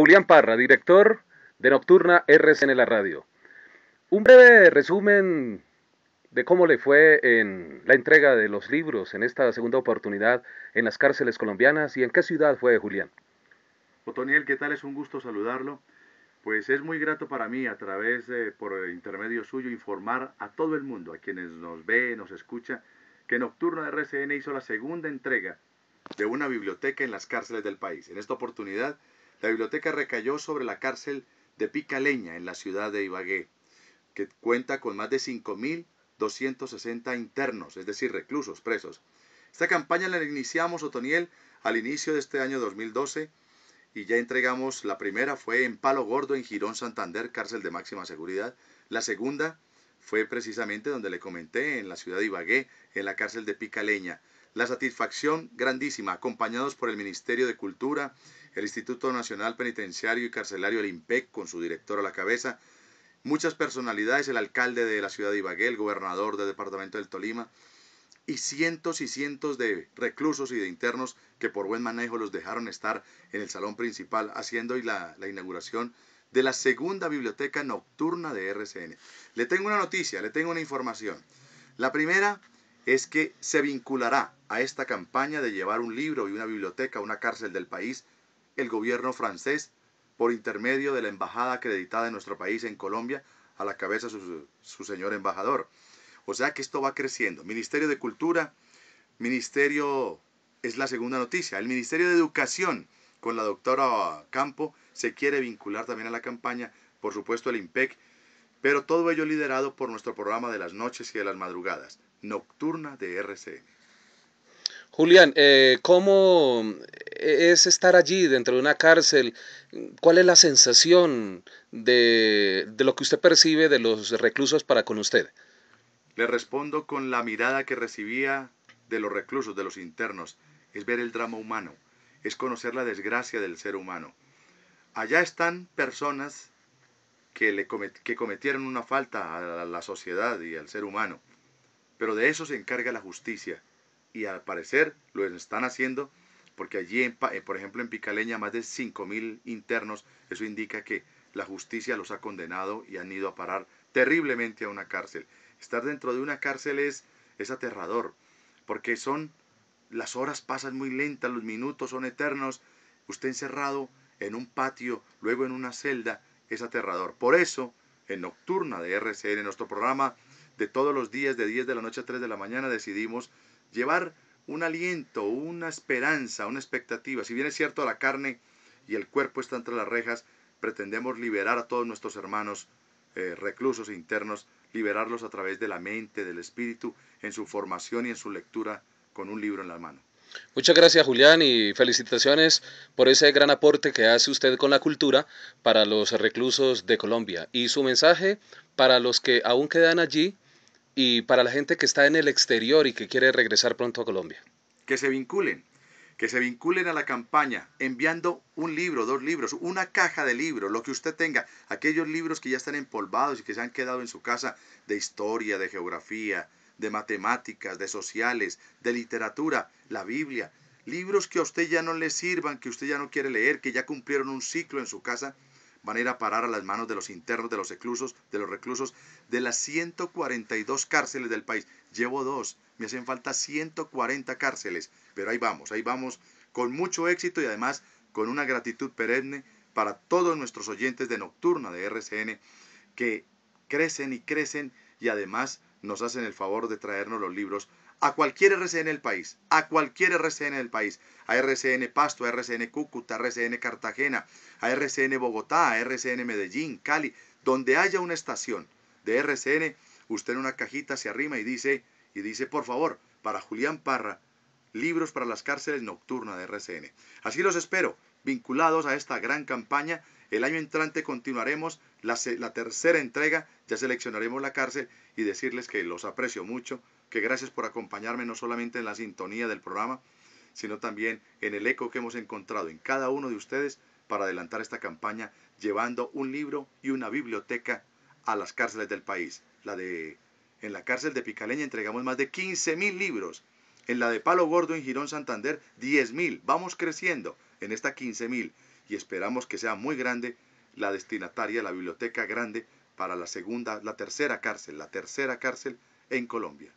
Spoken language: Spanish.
Julián Parra, director de Nocturna RCN La Radio. Un breve resumen de cómo le fue en la entrega de los libros en esta segunda oportunidad en las cárceles colombianas y en qué ciudad fue Julián. Otoniel, ¿qué tal? Es un gusto saludarlo. Pues es muy grato para mí a través por el intermedio suyo informar a todo el mundo, a quienes nos ve, nos escucha, que Nocturna RCN hizo la segunda entrega de una biblioteca en las cárceles del país. En esta oportunidad la biblioteca recayó sobre la cárcel de Picaleña, en la ciudad de Ibagué, que cuenta con más de 5.260 internos, es decir, reclusos, presos. Esta campaña la iniciamos, Otoniel, al inicio de este año 2012 y ya entregamos, la primera fue en Palo Gordo, en Girón, Santander, cárcel de máxima seguridad. La segunda fue precisamente donde le comenté, en la ciudad de Ibagué, en la cárcel de Picaleña. La satisfacción grandísima, acompañados por el Ministerio de Cultura, el Instituto Nacional Penitenciario y Carcelario, el IMPEC, con su director a la cabeza, muchas personalidades, el alcalde de la ciudad de Ibagué, el gobernador del departamento del Tolima, y cientos y cientos de reclusos y de internos que por buen manejo los dejaron estar en el salón principal haciendo la, la inauguración de la segunda biblioteca nocturna de RCN. Le tengo una noticia, le tengo una información. La primera es que se vinculará a esta campaña de llevar un libro y una biblioteca a una cárcel del país el gobierno francés por intermedio de la embajada acreditada en nuestro país en Colombia, a la cabeza su, su señor embajador. O sea que esto va creciendo. Ministerio de Cultura, Ministerio, es la segunda noticia, el Ministerio de Educación con la doctora Campo se quiere vincular también a la campaña, por supuesto el IMPEC, pero todo ello liderado por nuestro programa de las noches y de las madrugadas nocturna de RCN. Julián, eh, ¿cómo es estar allí dentro de una cárcel? ¿Cuál es la sensación de, lo que usted percibe de los reclusos para con usted? Le respondo con la mirada que recibía de los reclusos, de los internos. Es ver el drama humano, es conocer la desgracia del ser humano. Allá están personas que, le que cometieron una falta a la sociedad y al ser humano. Pero de eso se encarga la justicia. Y al parecer lo están haciendo porque allí, eh, por ejemplo, en Picaleña, más de 5.000 internos. Eso indica que la justicia los ha condenado y han ido a parar terriblemente a una cárcel. Estar dentro de una cárcel es, es aterrador, porque son las horas pasan muy lentas, los minutos son eternos. Usted encerrado en un patio, luego en una celda, es aterrador. Por eso, en Nocturna de RCN, nuestro programa de todos los días, de 10 de la noche a 3 de la mañana, decidimos llevar un aliento, una esperanza, una expectativa. Si bien es cierto, la carne y el cuerpo están entre las rejas, pretendemos liberar a todos nuestros hermanos eh, reclusos e internos, liberarlos a través de la mente, del espíritu, en su formación y en su lectura con un libro en la mano. Muchas gracias Julián y felicitaciones por ese gran aporte que hace usted con la cultura para los reclusos de Colombia y su mensaje para los que aún quedan allí y para la gente que está en el exterior y que quiere regresar pronto a Colombia? Que se vinculen, que se vinculen a la campaña enviando un libro, dos libros, una caja de libros, lo que usted tenga, aquellos libros que ya están empolvados y que se han quedado en su casa de historia, de geografía, de matemáticas, de sociales, de literatura, la Biblia, libros que a usted ya no le sirvan, que usted ya no quiere leer, que ya cumplieron un ciclo en su casa, van a ir a parar a las manos de los internos, de los reclusos, de los reclusos de las 142 cárceles del país. Llevo dos, me hacen falta 140 cárceles, pero ahí vamos, ahí vamos con mucho éxito y además con una gratitud perenne para todos nuestros oyentes de Nocturna de RCN que crecen y crecen y además nos hacen el favor de traernos los libros a cualquier RCN del país, a cualquier RCN del país, a RCN Pasto, a RCN Cúcuta, a RCN Cartagena, a RCN Bogotá, a RCN Medellín, Cali, donde haya una estación de RCN, usted en una cajita se arrima y dice, y dice, por favor, para Julián Parra, libros para las cárceles nocturnas de RCN. Así los espero, vinculados a esta gran campaña. El año entrante continuaremos la, la tercera entrega, ya seleccionaremos la cárcel y decirles que los aprecio mucho que gracias por acompañarme no solamente en la sintonía del programa, sino también en el eco que hemos encontrado en cada uno de ustedes para adelantar esta campaña llevando un libro y una biblioteca a las cárceles del país. La de, en la cárcel de Picaleña entregamos más de 15.000 libros. En la de Palo Gordo en Girón Santander, 10.000. Vamos creciendo en esta 15.000 y esperamos que sea muy grande la destinataria, la biblioteca grande para la segunda, la tercera cárcel, la tercera cárcel en Colombia.